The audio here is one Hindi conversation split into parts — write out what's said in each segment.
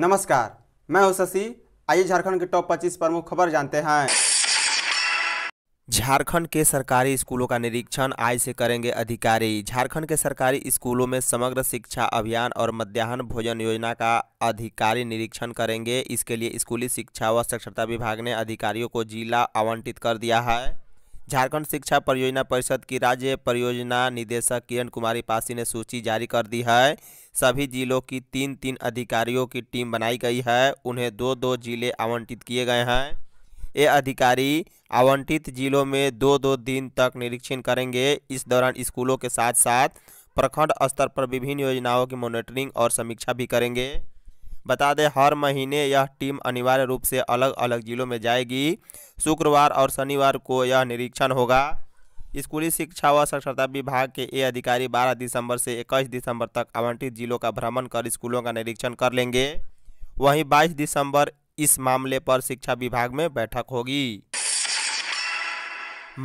नमस्कार मैं हूं शशि आइए झारखंड के टॉप 25 प्रमुख खबर जानते हैं झारखंड के सरकारी स्कूलों का निरीक्षण आज से करेंगे अधिकारी झारखंड के सरकारी स्कूलों में समग्र शिक्षा अभियान और मध्याह्न भोजन योजना का अधिकारी निरीक्षण करेंगे इसके लिए स्कूली शिक्षा व साक्षरता विभाग ने अधिकारियों को जिला आवंटित कर दिया है झारखंड शिक्षा परियोजना परिषद की राज्य परियोजना निदेशक किरण कुमारी पासी ने सूची जारी कर दी है सभी जिलों की तीन तीन अधिकारियों की टीम बनाई गई है उन्हें दो दो जिले आवंटित किए गए हैं ये अधिकारी आवंटित जिलों में दो दो दिन तक निरीक्षण करेंगे इस दौरान स्कूलों के साथ साथ प्रखंड स्तर पर विभिन्न योजनाओं की मॉनिटरिंग और समीक्षा भी करेंगे बता दें हर महीने यह टीम अनिवार्य रूप से अलग अलग जिलों में जाएगी शुक्रवार और शनिवार को यह निरीक्षण होगा स्कूली शिक्षा व साक्षरता विभाग के ये अधिकारी 12 दिसंबर से 21 दिसंबर तक आवंटित जिलों का भ्रमण कर स्कूलों का निरीक्षण कर लेंगे वहीं 22 दिसंबर इस मामले पर शिक्षा विभाग में बैठक होगी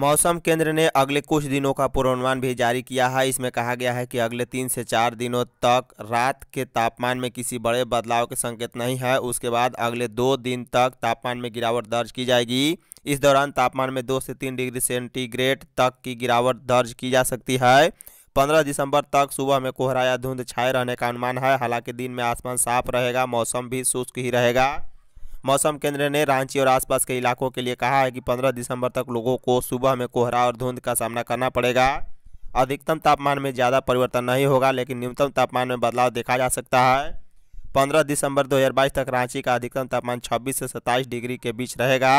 मौसम केंद्र ने अगले कुछ दिनों का पूर्वानुमान भी जारी किया है इसमें कहा गया है कि अगले तीन से चार दिनों तक रात के तापमान में किसी बड़े बदलाव के संकेत नहीं है उसके बाद अगले दो दिन तक तापमान में गिरावट दर्ज की जाएगी इस दौरान तापमान में दो से तीन डिग्री सेंटीग्रेड तक की गिरावट दर्ज की जा सकती है पंद्रह दिसंबर तक सुबह में कोहरा या धुंध छाए रहने का अनुमान है हालांकि दिन में आसमान साफ रहेगा मौसम भी शुष्क ही रहेगा मौसम केंद्र ने रांची और आसपास के इलाकों के लिए कहा है कि 15 दिसंबर तक लोगों को सुबह में कोहरा और धुंध का सामना करना पड़ेगा अधिकतम तापमान में ज़्यादा परिवर्तन नहीं होगा लेकिन न्यूनतम तापमान में बदलाव देखा जा सकता है 15 दिसंबर 2022 तक रांची का अधिकतम तापमान 26 से 27 डिग्री के बीच रहेगा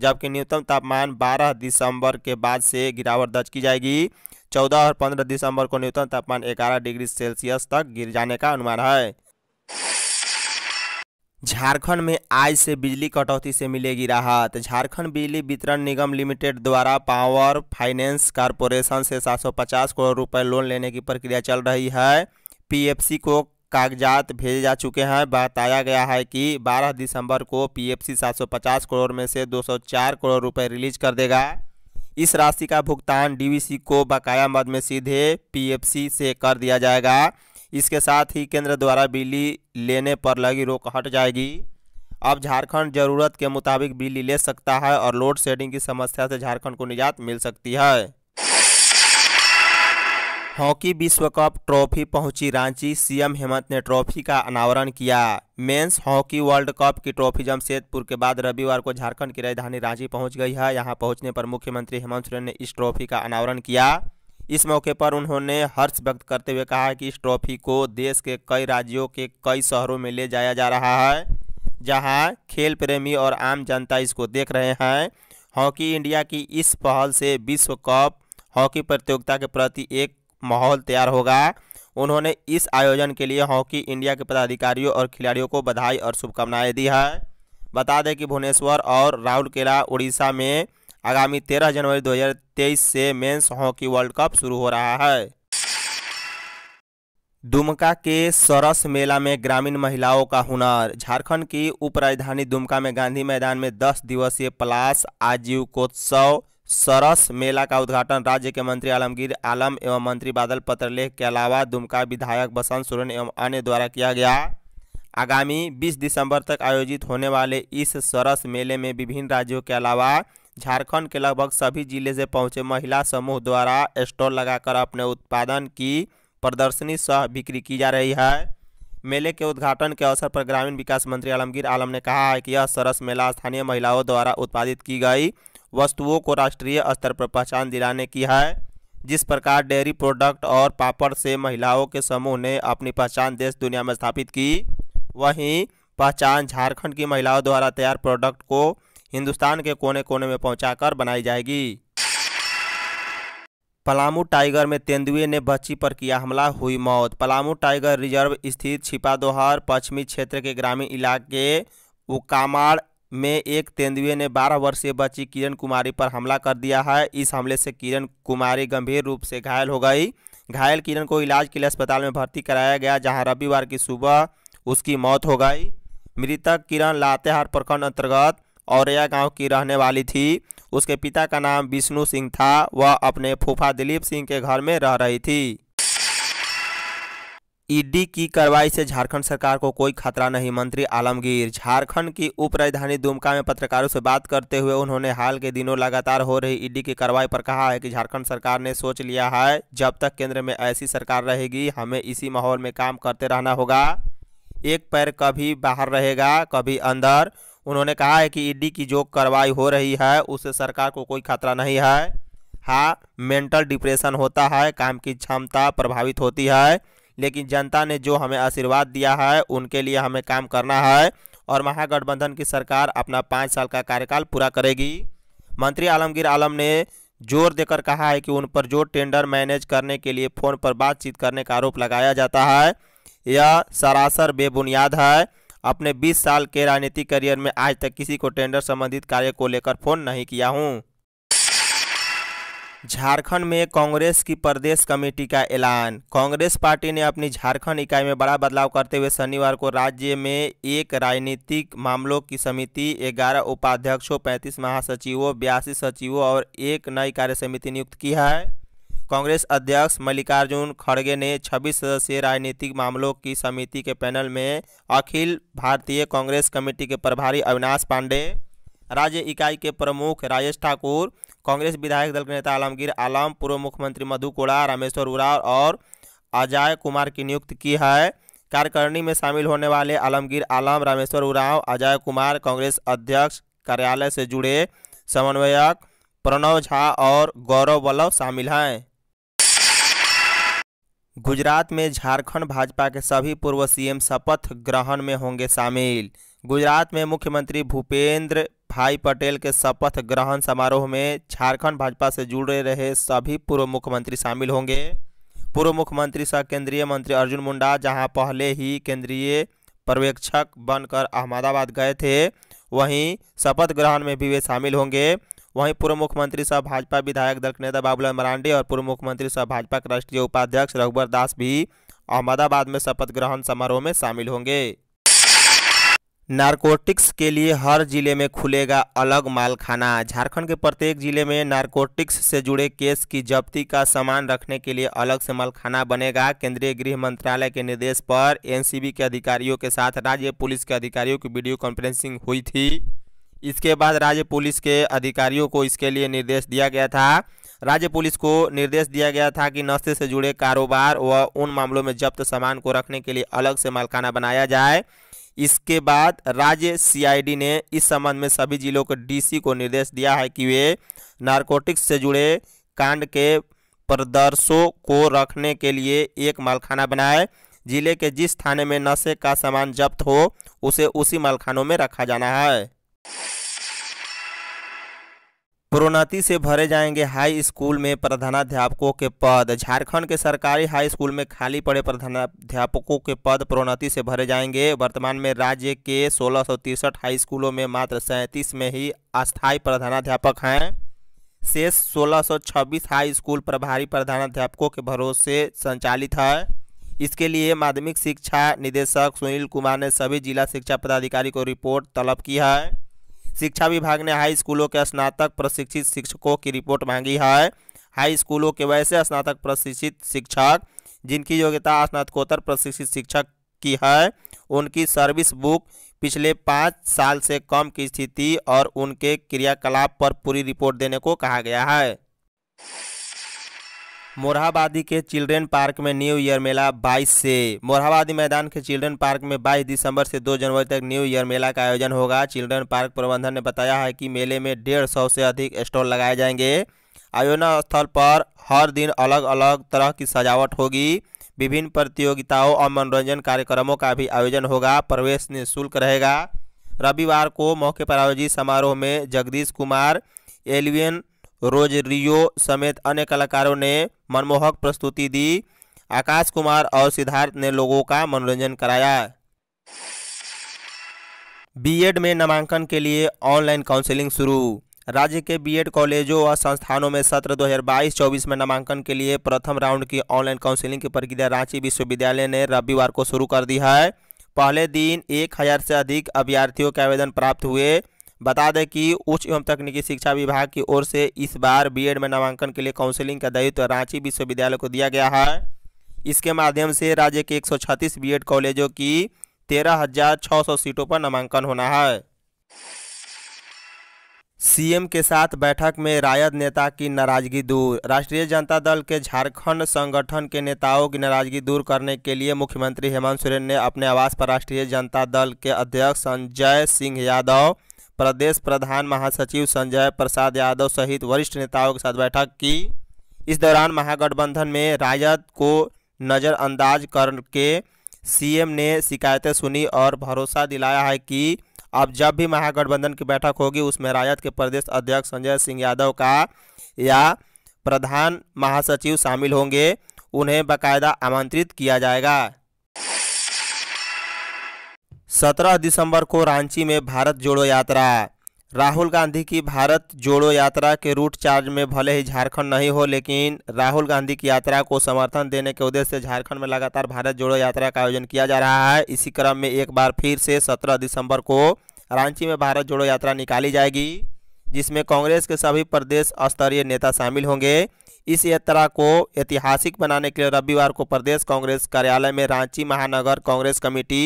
जबकि न्यूनतम तापमान 12 दिसंबर के बाद से गिरावट दर्ज की जाएगी 14 और 15 दिसंबर को न्यूनतम तापमान 11 डिग्री सेल्सियस तक गिर जाने का अनुमान है झारखंड में आज से बिजली कटौती से मिलेगी राहत झारखंड बिजली वितरण निगम लिमिटेड द्वारा पावर फाइनेंस कारपोरेशन से 750 करोड़ रुपए लोन लेने की प्रक्रिया चल रही है पीएफसी को कागजात भेजे जा चुके हैं बताया गया है कि 12 दिसंबर को पीएफसी 750 करोड़ में से 204 करोड़ रुपए रिलीज कर देगा इस राशि का भुगतान डी को बकाया मद में सीधे पी से कर दिया जाएगा इसके साथ ही केंद्र द्वारा बिजली लेने पर लगी रोक हट जाएगी अब झारखंड जरूरत के मुताबिक बिजली ले सकता है और लोड शेडिंग की समस्या से झारखंड को निजात मिल सकती है हॉकी विश्व कप ट्रॉफी पहुंची रांची सीएम हेमंत ने ट्रॉफी का अनावरण किया मेंस हॉकी वर्ल्ड कप की ट्रॉफी जमशेदपुर के बाद रविवार को झारखंड की राजधानी रांची पहुंच गई है यहां पहुंचने पर मुख्यमंत्री हेमंत सोरेन ने इस ट्रॉफी का अनावरण किया इस मौके पर उन्होंने हर्ष व्यक्त करते हुए कहा कि इस ट्रॉफी को देश के कई राज्यों के कई शहरों में ले जाया जा रहा है जहां खेल प्रेमी और आम जनता इसको देख रहे हैं हॉकी इंडिया की इस पहल से विश्व कप हॉकी प्रतियोगिता के प्रति एक माहौल तैयार होगा उन्होंने इस आयोजन के लिए हॉकी इंडिया के पदाधिकारियों और खिलाड़ियों को बधाई और शुभकामनाएं दी है बता दें कि भुवनेश्वर और राहुल उड़ीसा में आगामी 13 जनवरी 2023 से मेंस हॉकी वर्ल्ड कप शुरू हो रहा है दुमका के सरस मेला में ग्रामीण महिलाओं का हुनर झारखंड की उपराजधानी दुमका में गांधी मैदान में 10 दिवसीय प्लास आजीविकोत्सव सरस मेला का उद्घाटन राज्य के मंत्री आलमगीर आलम एवं मंत्री बादल पत्रलेख के अलावा दुमका विधायक बसंत सोरेन एवं अन्य द्वारा किया गया आगामी 20 दिसंबर तक आयोजित होने वाले इस सरस मेले में विभिन्न राज्यों के अलावा झारखंड के लगभग सभी जिले से पहुंचे महिला समूह द्वारा स्टॉल लगाकर अपने उत्पादन की प्रदर्शनी सह बिक्री की जा रही है मेले के उद्घाटन के अवसर पर ग्रामीण विकास मंत्री आलमगीर आलम ने कहा है कि यह सरस मेला स्थानीय महिलाओं द्वारा उत्पादित की गई वस्तुओं को राष्ट्रीय स्तर पर पहचान दिलाने की है जिस प्रकार डेयरी प्रोडक्ट और पापड़ से महिलाओं के समूह ने अपनी पहचान देश दुनिया में स्थापित की वहीं पहचान झारखंड की महिलाओं द्वारा तैयार प्रोडक्ट को हिंदुस्तान के कोने कोने में पहुंचाकर बनाई जाएगी पलामू टाइगर में तेंदुए ने बच्ची पर किया हमला हुई मौत पलामू टाइगर रिजर्व स्थित छिपादोहर पश्चिमी क्षेत्र के ग्रामीण इलाके उकामाड़ में एक तेंदुए ने 12 वर्षीय बच्ची किरण कुमारी पर हमला कर दिया है इस हमले से किरण कुमारी गंभीर रूप से घायल हो गई घायल किरण को इलाज के लिए अस्पताल में भर्ती कराया गया जहां रविवार की सुबह उसकी मौत हो गई मृतक किरण लातेहार प्रखंड अंतर्गत औरैया गांव की रहने वाली थी उसके पिता का नाम विष्णु सिंह था वह अपने फूफा दिलीप सिंह के घर में रह रही थी ईडी की कार्रवाई से झारखंड सरकार को कोई खतरा नहीं मंत्री आलमगीर झारखंड की उप राजधानी दुमका में पत्रकारों से बात करते हुए उन्होंने हाल के दिनों लगातार हो रही ईडी की कार्रवाई पर कहा है कि झारखंड सरकार ने सोच लिया है जब तक केंद्र में ऐसी सरकार रहेगी हमें इसी माहौल में काम करते रहना होगा एक पैर कभी बाहर रहेगा कभी अंदर उन्होंने कहा है कि ईडी की जो कार्रवाई हो रही है उससे सरकार को कोई खतरा नहीं है हाँ मेंटल डिप्रेशन होता है काम की क्षमता प्रभावित होती है लेकिन जनता ने जो हमें आशीर्वाद दिया है उनके लिए हमें काम करना है और महागठबंधन की सरकार अपना पाँच साल का कार्यकाल पूरा करेगी मंत्री आलमगीर आलम ने जोर देकर कहा है कि उन पर जो टेंडर मैनेज करने के लिए फ़ोन पर बातचीत करने का आरोप लगाया जाता है यह सरासर बेबुनियाद है अपने 20 साल के राजनीतिक करियर में आज तक किसी को टेंडर संबंधित कार्य को लेकर फोन नहीं किया हूं झारखंड में कांग्रेस की प्रदेश कमेटी का ऐलान कांग्रेस पार्टी ने अपनी झारखंड इकाई में बड़ा बदलाव करते हुए शनिवार को राज्य में एक राजनीतिक मामलों की समिति 11 उपाध्यक्षों 35 महासचिवों बयासी सचिवों और एक नई कार्य समिति नियुक्त की है कांग्रेस अध्यक्ष मल्लिकार्जुन खड़गे ने 26 सदस्यीय राजनीतिक मामलों की समिति के पैनल में अखिल भारतीय कांग्रेस कमेटी के प्रभारी अविनाश पांडे राज्य इकाई के प्रमुख राजेश ठाकुर कांग्रेस विधायक दल के नेता आलमगीर आलम पूर्व मुख्यमंत्री मधु कोड़ा रामेश्वर उराव और अजय कुमार की नियुक्ति की है कार्यकारिणी में शामिल होने वाले आलमगीर आलम रामेश्वर उराव अजय कुमार कांग्रेस अध्यक्ष कार्यालय से जुड़े समन्वयक प्रणव झा और गौरव वल्लभ शामिल हैं गुजरात में झारखंड भाजपा के सभी पूर्व सीएम शपथ ग्रहण में होंगे शामिल गुजरात में मुख्यमंत्री भूपेंद्र भाई पटेल के शपथ ग्रहण समारोह में झारखंड भाजपा से जुड़े रहे सभी पूर्व मुख्यमंत्री शामिल होंगे पूर्व मुख्यमंत्री सह केंद्रीय मंत्री अर्जुन मुंडा जहां पहले ही केंद्रीय पर्यवेक्षक बनकर अहमदाबाद गए थे वहीं शपथ ग्रहण में भी वे शामिल होंगे वहीं पूर्व मुख्यमंत्री सह भाजपा विधायक दल के नेता बाबूलाल मरांडी और पूर्व मुख्यमंत्री सह भाजपा के राष्ट्रीय उपाध्यक्ष रघुबर दास भी अहमदाबाद में शपथ ग्रहण समारोह में शामिल होंगे नारकोटिक्स के लिए हर जिले में खुलेगा अलग मालखाना झारखंड के प्रत्येक जिले में नारकोटिक्स से जुड़े केस की जब्ती का सामान रखने के लिए अलग से मालखाना बनेगा केंद्रीय गृह मंत्रालय के निर्देश पर एनसीबी के अधिकारियों के साथ राज्य पुलिस के अधिकारियों की वीडियो कॉन्फ्रेंसिंग हुई थी इसके बाद राज्य पुलिस के अधिकारियों को इसके लिए निर्देश दिया गया था राज्य पुलिस को निर्देश दिया गया था कि नशे से जुड़े कारोबार व उन मामलों में जब्त सामान को रखने के लिए अलग से मालखाना बनाया जाए इसके बाद राज्य सीआईडी ने इस संबंध में सभी जिलों के डीसी को निर्देश दिया है कि वे नारकोटिक्स से जुड़े कांड के प्रदर्शों को रखने के लिए एक मालखाना बनाए जिले के जिस थाने में नशे का सामान जब्त हो उसे उसी मालखानों में रखा जाना है प्रोन्नति से भरे जाएंगे हाई स्कूल में प्रधानाध्यापकों के पद झारखंड के सरकारी हाई स्कूल में खाली पड़े प्रधानाध्यापकों के पद प्रोन्नति से भरे जाएंगे वर्तमान में राज्य के सोलह हाई स्कूलों में मात्र सैंतीस में ही अस्थायी प्रधानाध्यापक हैं शेष 1626 हाई स्कूल प्रभारी प्रधानाध्यापकों के भरोसे संचालित है इसके लिए माध्यमिक शिक्षा निदेशक सुनील कुमार ने सभी जिला शिक्षा पदाधिकारी को रिपोर्ट तलब की है शिक्षा विभाग ने हाई स्कूलों के स्नातक प्रशिक्षित शिक्षकों की रिपोर्ट मांगी है हाई स्कूलों के वैसे स्नातक प्रशिक्षित शिक्षक जिनकी योग्यता स्नातकोत्तर प्रशिक्षित शिक्षक की है उनकी सर्विस बुक पिछले पाँच साल से कम की स्थिति और उनके क्रियाकलाप पर पूरी रिपोर्ट देने को कहा गया है मोरहाबादी के चिल्ड्रेन पार्क में न्यू ईयर मेला 22 से मोरहाबादी मैदान के चिल्ड्रेन पार्क में 22 दिसंबर से 2 जनवरी तक न्यू ईयर मेला का आयोजन होगा चिल्ड्रेन पार्क प्रबंधन ने बताया है कि मेले में डेढ़ सौ से अधिक स्टॉल लगाए जाएंगे आयोजन स्थल पर हर दिन अलग अलग तरह की सजावट होगी विभिन्न प्रतियोगिताओं और मनोरंजन कार्यक्रमों का भी आयोजन होगा प्रवेश निःशुल्क रहेगा रविवार को मौके पर आयोजित समारोह में Jagdish Kumar Alien Rose Rio समेत अन्य कलाकारों ने मनमोहक प्रस्तुति दी आकाश कुमार और सिद्धार्थ ने लोगों का मनोरंजन कराया बीएड में नामांकन के लिए ऑनलाइन काउंसलिंग शुरू राज्य के बीएड कॉलेजों व संस्थानों में सत्र 2022-24 में नामांकन के लिए प्रथम राउंड की ऑनलाइन काउंसलिंग की प्रक्रिया रांची विश्वविद्यालय ने रविवार को शुरू कर दी है पहले दिन एक हज़ार से अधिक अभ्यर्थियों के आवेदन प्राप्त हुए बता दें कि उच्च एवं तकनीकी शिक्षा विभाग की ओर से इस बार बीएड में नामांकन के लिए काउंसिलिंग का दायित्व रांची विश्वविद्यालय को दिया गया है इसके माध्यम से राज्य के एक बीएड कॉलेजों की सौ सीटों पर नामांकन होना है सीएम के साथ बैठक में रायद नेता की नाराजगी दूर राष्ट्रीय जनता दल के झारखंड संगठन के नेताओं की नाराजगी दूर करने के लिए मुख्यमंत्री हेमंत सोरेन ने अपने आवास पर राष्ट्रीय जनता दल के अध्यक्ष संजय सिंह यादव प्रदेश प्रधान महासचिव संजय प्रसाद यादव सहित वरिष्ठ नेताओं के साथ बैठक की इस दौरान महागठबंधन में राजद को नज़रअंदाज करके सीएम ने शिकायतें सुनी और भरोसा दिलाया है कि अब जब भी महागठबंधन की बैठक होगी उसमें राजद के प्रदेश अध्यक्ष संजय सिंह यादव का या प्रधान महासचिव शामिल होंगे उन्हें बाकायदा आमंत्रित किया जाएगा सत्रह दिसंबर को रांची में भारत जोड़ो यात्रा राहुल गांधी की भारत जोड़ो यात्रा के रूट चार्ज में भले ही झारखंड नहीं हो लेकिन राहुल गांधी की यात्रा को समर्थन देने के उद्देश्य से झारखंड में लगातार भारत जोड़ो यात्रा का आयोजन किया जा रहा है इसी क्रम में एक बार फिर से 17 दिसंबर को रांची में भारत जोड़ो यात्रा निकाली जाएगी जिसमें कांग्रेस के सभी प्रदेश स्तरीय नेता शामिल होंगे इस यात्रा को ऐतिहासिक बनाने के लिए रविवार को प्रदेश कांग्रेस कार्यालय में रांची महानगर कांग्रेस कमेटी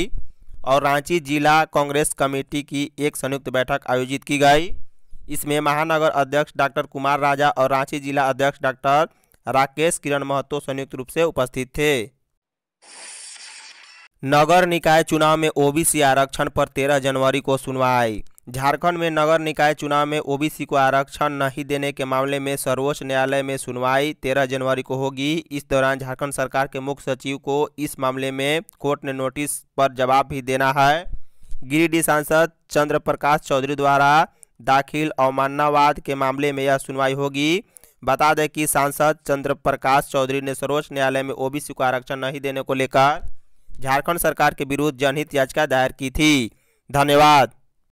और रांची जिला कांग्रेस कमेटी की एक संयुक्त बैठक आयोजित की गई इसमें महानगर अध्यक्ष डॉक्टर कुमार राजा और रांची जिला अध्यक्ष डॉक्टर राकेश किरण महतो संयुक्त रूप से उपस्थित थे नगर निकाय चुनाव में ओबीसी आरक्षण पर 13 जनवरी को सुनवाई झारखंड में नगर निकाय चुनाव में ओबीसी को आरक्षण नहीं देने के मामले में सर्वोच्च न्यायालय में सुनवाई 13 जनवरी को होगी इस दौरान झारखंड सरकार के मुख्य सचिव को इस मामले में कोर्ट ने नोटिस पर जवाब भी देना है गिरिडीह सांसद चंद्र प्रकाश चौधरी द्वारा दाखिल अवमाननावाद के मामले में यह सुनवाई होगी बता दें कि सांसद चंद्र प्रकाश चौधरी ने सर्वोच्च न्यायालय में ओबीसी को आरक्षण नहीं देने को लेकर झारखंड सरकार के विरुद्ध जनहित याचिका दायर की थी धन्यवाद